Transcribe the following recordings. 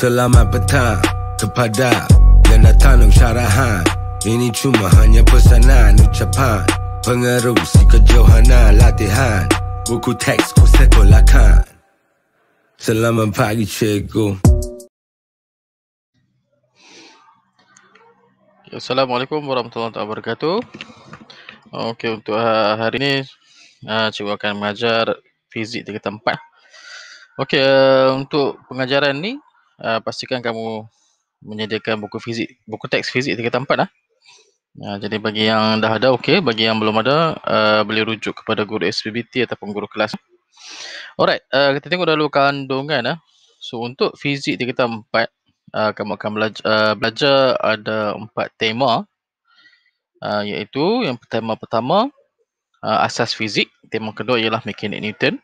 Selamat petang kepada yang datang syarahan Ini cuma hanya pesanan ucapan Pengerusi kejohanan latihan Buku teks ku sekolahkan Selamat pagi cikgu Assalamualaikum warahmatullahi wabarakatuh Okey untuk ha- hari ini ha, Cikgu akan mengajar fizik tiga tempat Okey ha, untuk pengajaran ni uh, pastikan kamu menyediakan buku fizik, buku teks fizik tingkat tempat lah. Uh, jadi bagi yang dah ada okey, bagi yang belum ada uh, boleh rujuk kepada guru SPBT ataupun guru kelas. Alright, uh, kita tengok dahulu kandungan lah. So untuk fizik tingkat tempat, Uh, kamu akan belajar, uh, belajar ada empat tema uh, iaitu yang tema pertama uh, asas fizik, tema kedua ialah mekanik Newton,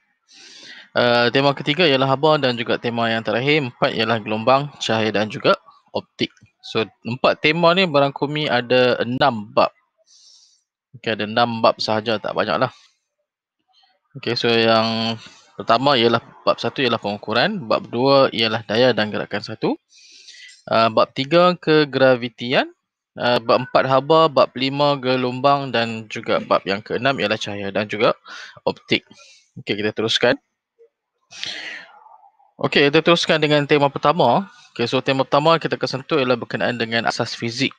Eh, tema ketiga ialah haba dan juga tema yang terakhir empat ialah gelombang, cahaya dan juga optik. So empat tema ni merangkumi ada enam bab. Okay, ada enam bab sahaja tak banyak lah. Okay, so yang pertama ialah bab satu ialah pengukuran, bab dua ialah daya dan gerakan satu, uh, bab tiga ke gravitian, uh, eh, bab empat haba, bab lima gelombang dan juga bab yang keenam ialah cahaya dan juga optik. Okay, kita teruskan. Okey, kita teruskan dengan tema pertama. Okey, so tema pertama kita akan sentuh ialah berkenaan dengan asas fizik.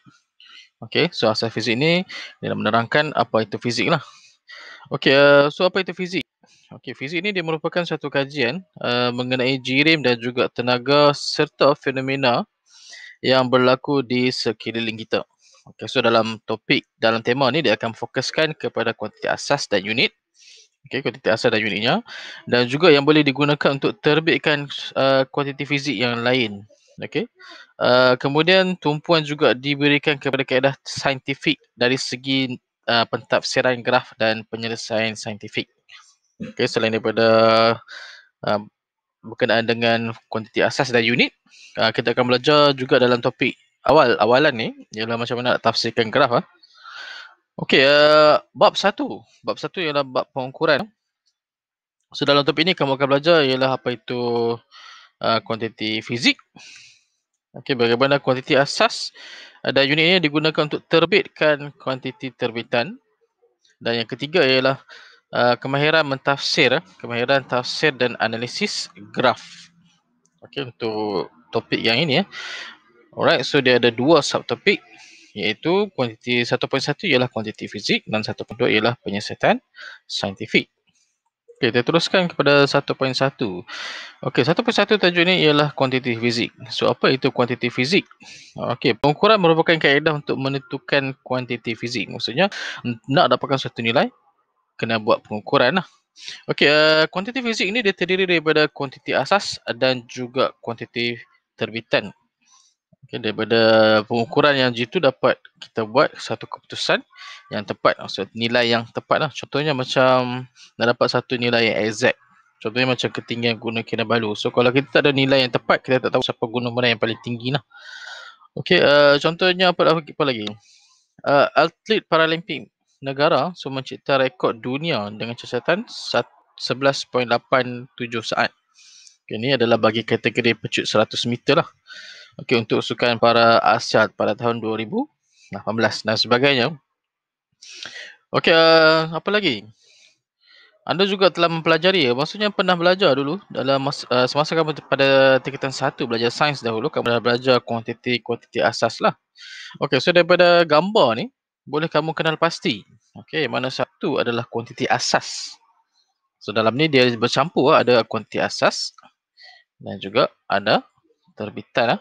Okey, so asas fizik ni dia nak menerangkan apa itu fizik lah. Okey, uh, so apa itu fizik? Okey, fizik ni dia merupakan satu kajian uh, mengenai jirim dan juga tenaga serta fenomena yang berlaku di sekeliling kita. Okey, so dalam topik, dalam tema ni dia akan fokuskan kepada kuantiti asas dan unit okay, kuantiti asal dan unitnya dan juga yang boleh digunakan untuk terbitkan uh, kuantiti fizik yang lain okay. uh, kemudian tumpuan juga diberikan kepada kaedah saintifik dari segi uh, pentafsiran graf dan penyelesaian saintifik okay, selain daripada uh, berkenaan dengan kuantiti asas dan unit uh, kita akan belajar juga dalam topik awal awalan ni ialah macam mana nak tafsirkan graf ha? Okey, uh, bab satu. Bab satu ialah bab pengukuran. So dalam topik ini kamu akan belajar ialah apa itu eh, kuantiti fizik. Okey, bagaimana kuantiti asas ada eh, uh, unit ini digunakan untuk terbitkan kuantiti terbitan. Dan yang ketiga ialah uh, kemahiran mentafsir, kemahiran tafsir dan analisis graf. Okey, untuk topik yang ini ya. Alright, so dia ada dua subtopik iaitu kuantiti 1.1 ialah kuantiti fizik dan 1.2 ialah penyiasatan saintifik. Okey, kita teruskan kepada 1.1. Okey, 1.1 tajuk ini ialah kuantiti fizik. So, apa itu kuantiti fizik? Okey, pengukuran merupakan kaedah untuk menentukan kuantiti fizik. Maksudnya, nak dapatkan suatu nilai, kena buat pengukuran lah. Okey, eh, kuantiti uh, fizik ini dia terdiri daripada kuantiti asas dan juga kuantiti terbitan Okay, daripada pengukuran yang jitu dapat kita buat satu keputusan yang tepat. Maksudnya nilai yang tepat lah. Contohnya macam nak dapat satu nilai yang exact. Contohnya macam ketinggian guna kena balu. So kalau kita tak ada nilai yang tepat, kita tak tahu siapa guna mana yang paling tinggi lah. Okay, uh, eh, contohnya apa, apa, apa lagi? Uh, atlet Paralimpik negara so mencipta rekod dunia dengan catatan 11.87 saat. Okay, ini adalah bagi kategori pecut 100 meter lah. Okey untuk sukan para Asiat pada tahun 2018 dan sebagainya. Okey uh, apa lagi? Anda juga telah mempelajari ya. Maksudnya pernah belajar dulu dalam uh, semasa kamu pada tingkatan 1 belajar sains dahulu kamu dah belajar kuantiti kuantiti asas lah. Okey so daripada gambar ni boleh kamu kenal pasti. Okey mana satu adalah kuantiti asas. So dalam ni dia bercampur ada kuantiti asas dan juga ada terbitan lah.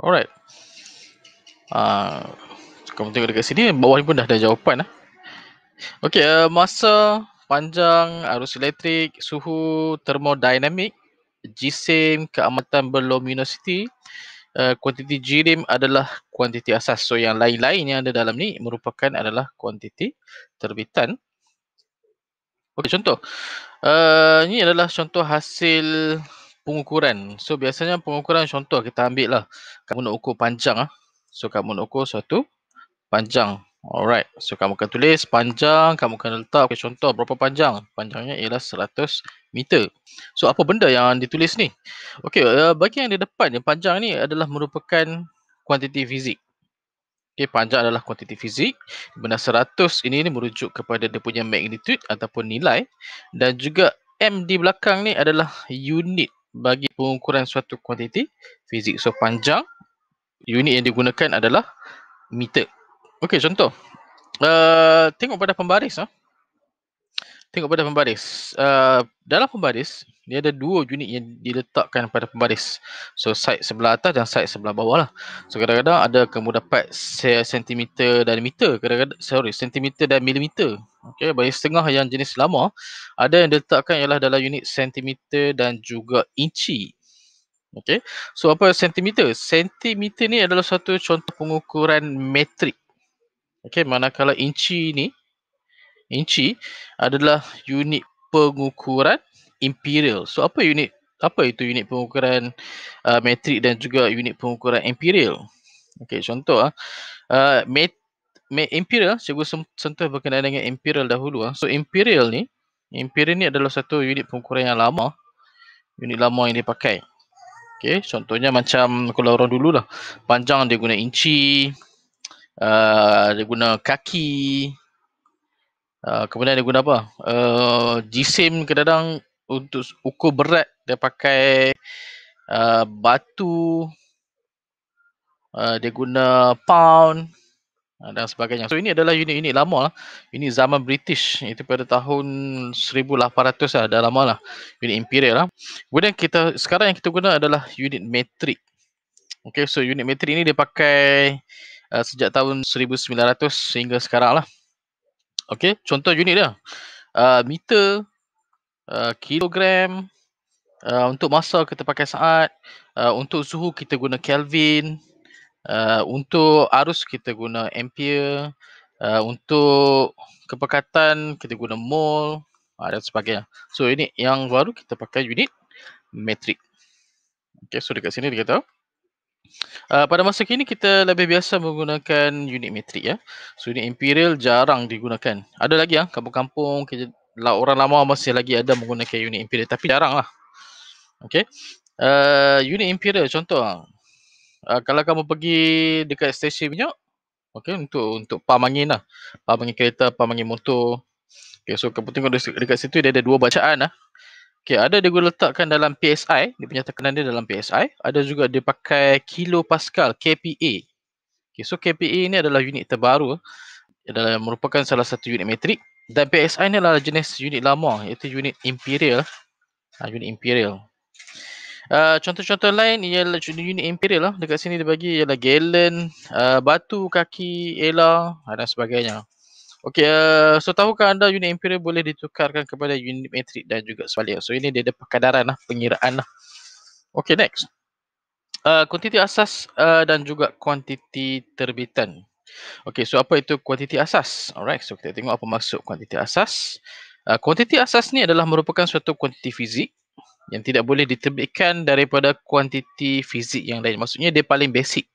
Alright. Uh, kamu tengok dekat sini, bawah ni pun dah ada jawapan. Lah. Okay, uh, masa panjang arus elektrik, suhu termodinamik, jisim, keamatan berluminosity, uh, ah, kuantiti jirim adalah kuantiti asas. So yang lain-lain yang ada dalam ni merupakan adalah kuantiti terbitan. Okay, contoh. Uh, ini adalah contoh hasil pengukuran. So biasanya pengukuran contoh kita ambil lah. Kamu nak ukur panjang ah. So kamu nak ukur satu panjang. Alright. So kamu akan tulis panjang, kamu akan letak okay, contoh berapa panjang. Panjangnya ialah 100 meter. So apa benda yang ditulis ni? Okey, uh, eh, bagi yang di depan yang panjang ni adalah merupakan kuantiti fizik. Okey, panjang adalah kuantiti fizik. Benda 100 ini ini merujuk kepada dia punya magnitude ataupun nilai dan juga M di belakang ni adalah unit bagi pengukuran suatu kuantiti fizik. So panjang unit yang digunakan adalah meter. Okey, contoh. Uh, tengok pada pembaris. Huh? Ha. Tengok pada pembaris. Uh, dalam pembaris, dia ada dua unit yang diletakkan pada pembaris. So, side sebelah atas dan side sebelah bawah lah. So, kadang-kadang ada kamu dapat sentimeter dan meter. Kadang-kadang, sorry, sentimeter dan milimeter. Okey, bagi setengah yang jenis lama ada yang diletakkan ialah dalam unit sentimeter dan juga inci. Okey. So apa sentimeter? Sentimeter ni adalah satu contoh pengukuran metrik. Okey, manakala inci ni inci adalah unit pengukuran imperial. So apa unit apa itu unit pengukuran uh, metrik dan juga unit pengukuran imperial? Okey, contoh ah. Uh, met- Imperial, cikgu sentuh berkenaan dengan Imperial dahulu. Ah. So Imperial ni, Imperial ni adalah satu unit pengukuran yang lama. Unit lama yang dipakai. Okay, contohnya macam kalau orang dulu lah. Panjang dia guna inci, uh, dia guna kaki, uh, kemudian dia guna apa? Uh, jisim kadang-kadang untuk ukur berat dia pakai uh, batu, uh, dia guna pound, Ah, dan sebagainya. So ini adalah unit-unit lama lah. Ini zaman British itu pada tahun 1800 lah dah lama lah. Unit imperial lah. Kemudian kita sekarang yang kita guna adalah unit metric. Okay so unit metric ni dia pakai uh, sejak tahun 1900 sehingga sekarang lah. Okay contoh unit dia. Uh, meter, uh, kilogram, uh, untuk masa kita pakai saat, uh, untuk suhu kita guna Kelvin, Eh, untuk arus kita guna ampere uh, untuk kepekatan kita guna mole uh, ah, dan sebagainya so ini yang baru kita pakai unit metric Okay, so dekat sini dia kata Uh, pada masa kini kita lebih biasa menggunakan unit metric ya. So unit imperial jarang digunakan. Ada lagi ya, kampung-kampung, kerja, lah, orang lama masih lagi ada menggunakan unit imperial tapi jarang lah. Okay. Uh, unit imperial contoh ah, uh, kalau kamu pergi dekat stesen minyak okey untuk untuk pam angin lah pam angin kereta pam angin motor okey so kamu tengok dekat, dekat situ dia ada dua bacaan lah okey ada dia guna letakkan dalam PSI dia punya tekanan dia dalam PSI ada juga dia pakai pascal, KPA okey so KPA ni adalah unit terbaru adalah merupakan salah satu unit metrik dan PSI ni adalah jenis unit lama iaitu unit imperial ha, unit imperial Ah, contoh-contoh lain ialah unit unit imperial lah. Dekat sini dia bagi ialah Galen, uh, Batu, Kaki, Ela ah, dan sebagainya. Okey, uh, so tahukah anda unit imperial boleh ditukarkan kepada unit metric dan juga sebaliknya. So ini dia ada perkadaran lah, pengiraan lah. Okey, next. Uh, kuantiti asas uh, dan juga kuantiti terbitan. Okey, so apa itu kuantiti asas? Alright, so kita tengok apa maksud kuantiti asas. Kuantiti asas ni adalah merupakan suatu kuantiti fizik yang tidak boleh diterbitkan daripada kuantiti fizik yang lain. Maksudnya dia paling basic.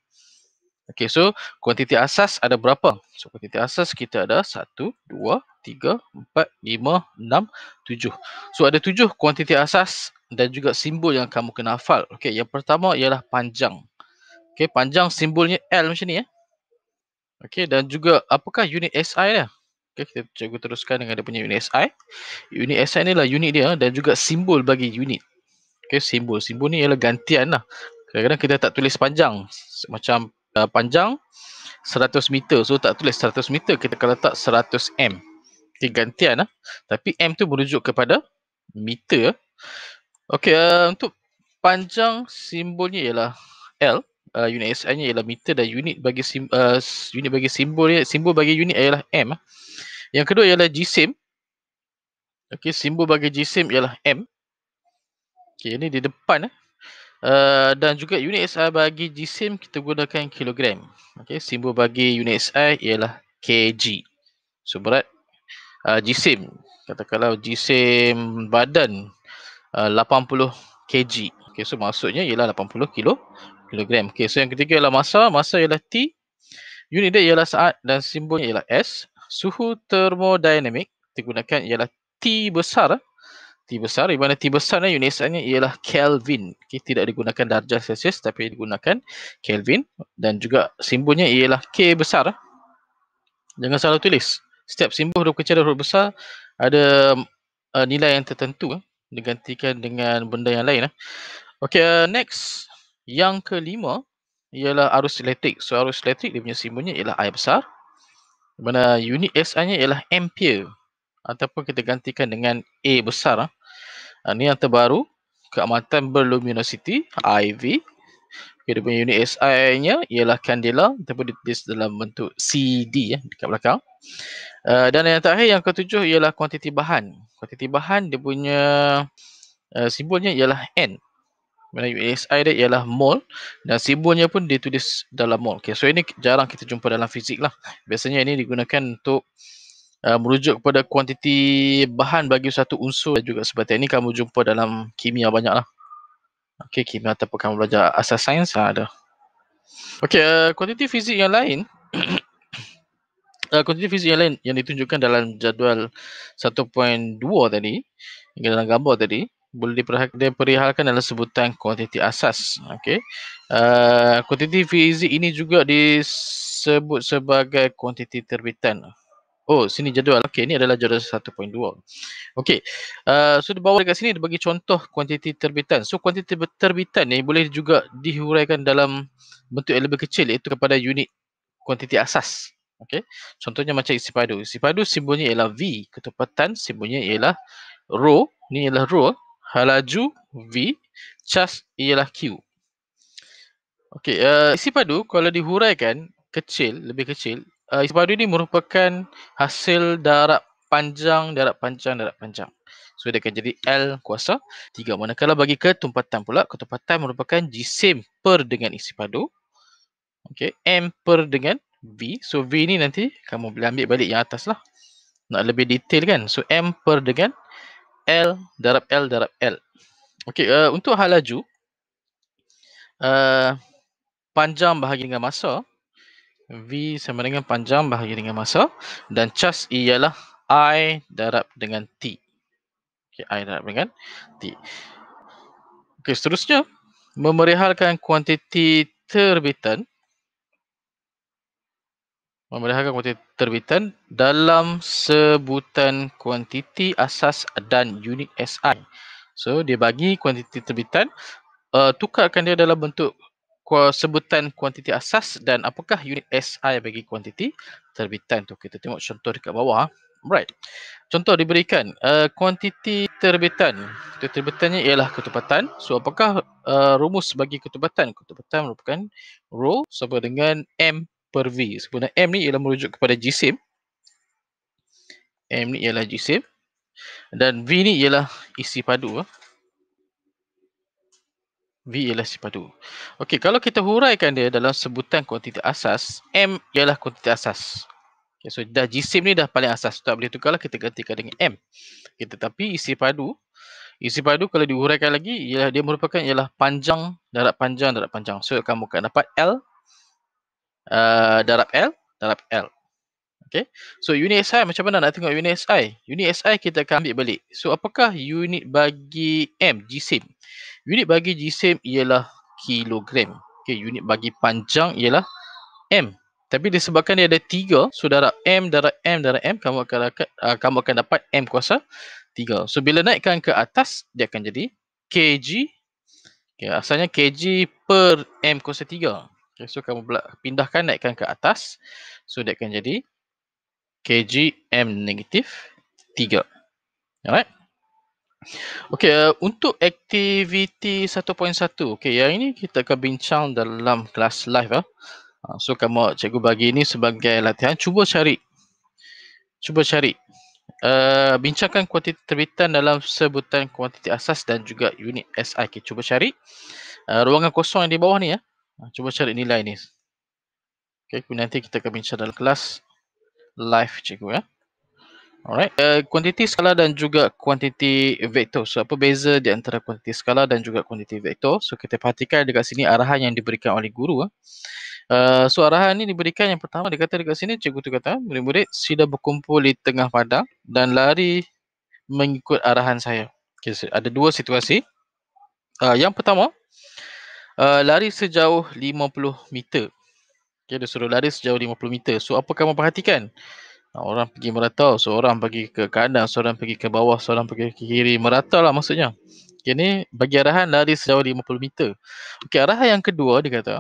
Okey, so kuantiti asas ada berapa? So, kuantiti asas kita ada 1, 2, 3, 4, 5, 6, 7. So, ada 7 kuantiti asas dan juga simbol yang kamu kena hafal. Okay, yang pertama ialah panjang. Okey, panjang simbolnya L macam ni ya. Eh. Okey, dan juga apakah unit SI dia? Okay, kita cikgu teruskan dengan dia punya unit SI. Unit SI ni lah unit dia dan juga simbol bagi unit. Okay, simbol. Simbol ni ialah gantian lah. Kadang-kadang kita tak tulis panjang. Macam uh, panjang 100 meter. So, tak tulis 100 meter. Kita akan letak 100 M. Okay, gantian lah. Tapi M tu merujuk kepada meter. Okay, uh, untuk panjang simbolnya ialah L uh, unit SI nya ialah meter dan unit bagi sim, uh, unit bagi simbol ya simbol bagi unit ialah M. Ah. Yang kedua ialah GSIM. Okey, simbol bagi GSIM ialah M. Okey, ini di depan eh. Uh, dan juga unit SI bagi GSIM kita gunakan kilogram. Okey, simbol bagi unit SI ialah kg. So berat uh, GSIM. Katakanlah GSIM badan uh, 80 kg. Okay, so maksudnya ialah 80 kilo kilogram. Okey, so yang ketiga ialah masa. Masa ialah T. Unit dia ialah saat dan simbolnya ialah S. Suhu termodinamik digunakan ialah T besar. T besar. Di mana T besar ni unit saatnya ialah Kelvin. Okey, tidak digunakan darjah Celsius tapi digunakan Kelvin. Dan juga simbolnya ialah K besar. Jangan salah tulis. Setiap simbol huruf kecil dan huruf besar ada uh, nilai yang tertentu. Eh. Digantikan dengan benda yang lain. Eh. Okey, uh, eh, Next. Yang kelima ialah arus elektrik. So arus elektrik dia punya simbolnya ialah I besar. Di mana unit SI-nya ialah ampere ataupun kita gantikan dengan A besar. Ini ah, yang terbaru, keamatan berluminosity IV. Dia punya unit SI-nya ialah candela ataupun ditulis dalam bentuk CD ya eh, dekat belakang. Ah, dan yang terakhir yang ketujuh ialah kuantiti bahan. Kuantiti bahan dia punya ah, simbolnya ialah N mana USI dia ialah mol dan simbolnya pun ditulis dalam mol. Okay, so ini jarang kita jumpa dalam fizik lah. Biasanya ini digunakan untuk uh, merujuk kepada kuantiti bahan bagi satu unsur dan juga seperti ini kamu jumpa dalam kimia banyak lah. Okay, kimia ataupun kamu belajar asas sains lah ada. Okay, uh, kuantiti fizik yang lain uh, kuantiti uh, fizik yang lain yang ditunjukkan dalam jadual 1.2 tadi hingga dalam gambar tadi boleh diperihalkan dalam sebutan kuantiti asas. Okey. Uh, kuantiti fizik ini juga disebut sebagai kuantiti terbitan. Oh, sini jadual. Okey, ini adalah jadual 1.2. Okey. Uh, so, di bawah dekat sini dia bagi contoh kuantiti terbitan. So, kuantiti terbitan ni boleh juga dihuraikan dalam bentuk yang lebih kecil iaitu kepada unit kuantiti asas. Okey. Contohnya macam isi padu. Isi padu simbolnya ialah V. Ketepatan simbolnya ialah rho. Ini ialah rho halaju V, charge ialah Q. Okey, uh, eh, isi padu kalau dihuraikan kecil, lebih kecil, uh, isi padu ini merupakan hasil darab panjang, darab panjang, darab panjang. So, dia akan jadi L kuasa 3. Manakala bagi ketumpatan pula, ketumpatan merupakan jisim per dengan isi padu. Okey, M per dengan V. So, V ni nanti kamu boleh ambil balik yang atas lah. Nak lebih detail kan? So, M per dengan L darab L darab L. Okey, uh, eh, untuk hal laju, uh, panjang bahagi dengan masa, V sama dengan panjang bahagi dengan masa, dan charge ialah I darab dengan T. Okey, I darab dengan T. Okey, seterusnya, memerihalkan kuantiti terbitan, memeliharakan kuantiti terbitan dalam sebutan kuantiti asas dan unit SI. So dia bagi kuantiti terbitan, uh, tukarkan dia dalam bentuk sebutan kuantiti asas dan apakah unit SI bagi kuantiti terbitan tu. Kita tengok contoh dekat bawah. Right. Contoh diberikan uh, kuantiti terbitan. Kuantiti terbitannya ialah ketupatan. So apakah uh, rumus bagi ketupatan? Ketupatan merupakan rho sama dengan M per V. Sebenarnya M ni ialah merujuk kepada jisim. M ni ialah jisim. Dan V ni ialah isi padu. Ah. V ialah isi padu. Okey, kalau kita huraikan dia dalam sebutan kuantiti asas, M ialah kuantiti asas. Okay, so, dah jisim ni dah paling asas. Tak boleh tukarlah, kita gantikan dengan M. Okay, tetapi isi padu, isi padu kalau diuraikan lagi, ialah, dia merupakan ialah panjang, darat panjang, darat panjang. So, kamu akan dapat L Uh, darab L, darab L. Okay. So unit SI macam mana nak tengok unit SI? Unit SI kita akan ambil balik. So apakah unit bagi M, G-SIM? Unit bagi G-SIM ialah kilogram. Okay. Unit bagi panjang ialah M. Tapi disebabkan dia ada tiga, so darab M, darab M, darab M, kamu akan, dapat, uh, kamu akan dapat M kuasa tiga. So bila naikkan ke atas, dia akan jadi KG. Okay, asalnya KG per M kuasa tiga. Okay, so kamu pindahkan naikkan ke atas. So dia akan jadi kgm negatif 3. Alright. Okay, uh, untuk aktiviti 1.1. Okay, yang ini kita akan bincang dalam kelas live. Eh. Uh, so kamu cikgu bagi ini sebagai latihan. Cuba cari. Cuba cari. Uh, bincangkan kuantiti terbitan dalam sebutan kuantiti asas dan juga unit SI. Okay, cuba cari. Uh, ruangan kosong yang di bawah ni ya. Eh. Ah, cuba cari nilai ni. Okay, nanti kita akan bincang dalam kelas live cikgu ya. Alright, eh, kuantiti skala dan juga kuantiti vektor. So, apa beza di antara kuantiti skala dan juga kuantiti vektor? So, kita perhatikan dekat sini arahan yang diberikan oleh guru. Uh, so, arahan ni diberikan yang pertama, dia kata dekat sini, cikgu tu kata, murid-murid sudah berkumpul di tengah padang dan lari mengikut arahan saya. Okay, so ada dua situasi. Uh, yang pertama, uh, lari sejauh 50 meter. Okay, dia suruh lari sejauh 50 meter. So, apa kamu perhatikan? Orang pergi merata, seorang pergi ke kanan, seorang pergi ke bawah, seorang pergi ke kiri. Merata lah maksudnya. Okay, ni bagi arahan lari sejauh 50 meter. Okay, arahan yang kedua dia kata,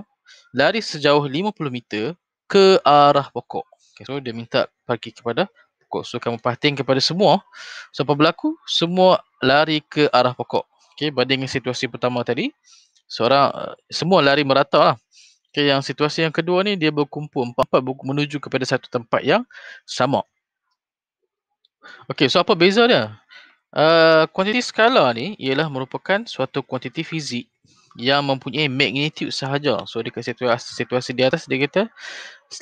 lari sejauh 50 meter ke arah pokok. Okay, so, dia minta pergi kepada pokok. So, kamu perhatikan kepada semua. So, apa berlaku? Semua lari ke arah pokok. Okay, berbanding situasi pertama tadi seorang eh, semua lari merata lah. Okay, yang situasi yang kedua ni dia berkumpul empat-empat menuju kepada satu tempat yang sama. Okey, so apa beza dia? Eh, kuantiti uh, skala ni ialah merupakan suatu kuantiti fizik yang mempunyai magnitude sahaja. So dekat situasi, situasi di atas dia kata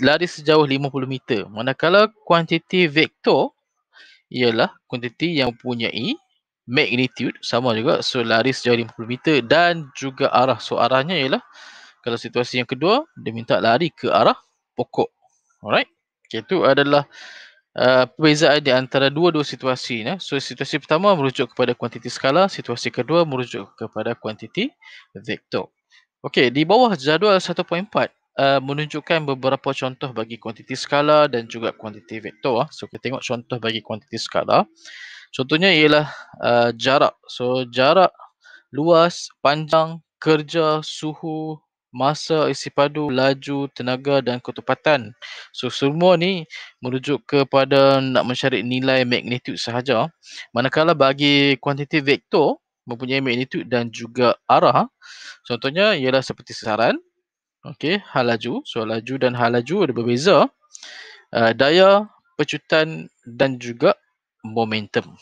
lari sejauh 50 meter. Manakala kuantiti vektor ialah kuantiti yang mempunyai magnitude sama juga so lari sejauh 50 meter dan juga arah so arahnya ialah kalau situasi yang kedua dia minta lari ke arah pokok alright okay, itu adalah uh, perbezaan di antara dua-dua situasi ya. so situasi pertama merujuk kepada kuantiti skala situasi kedua merujuk kepada kuantiti vektor Okey, di bawah jadual 1.4 uh, menunjukkan beberapa contoh bagi kuantiti skala dan juga kuantiti vektor. Ah. So, kita tengok contoh bagi kuantiti skala. Contohnya ialah uh, jarak. So jarak, luas, panjang, kerja, suhu, masa, isi padu, laju, tenaga dan ketupatan. So semua ni merujuk kepada nak mencari nilai magnitude sahaja. Manakala bagi kuantiti vektor mempunyai magnitude dan juga arah. Contohnya ialah seperti sasaran. Okey, hal laju. So laju dan hal laju ada berbeza. Uh, daya, pecutan dan juga momentum.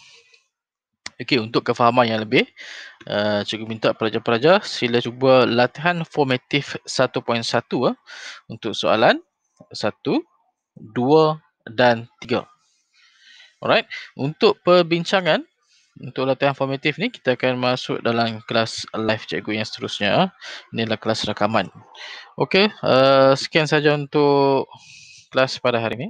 Okey, untuk kefahaman yang lebih, uh, cikgu minta pelajar-pelajar sila cuba latihan formatif 1.1 uh, untuk soalan 1, 2 dan 3. Alright, untuk perbincangan, untuk latihan formatif ni, kita akan masuk dalam kelas live cikgu yang seterusnya. Eh. Inilah kelas rakaman. Okey, uh, sekian saja untuk kelas pada hari ini.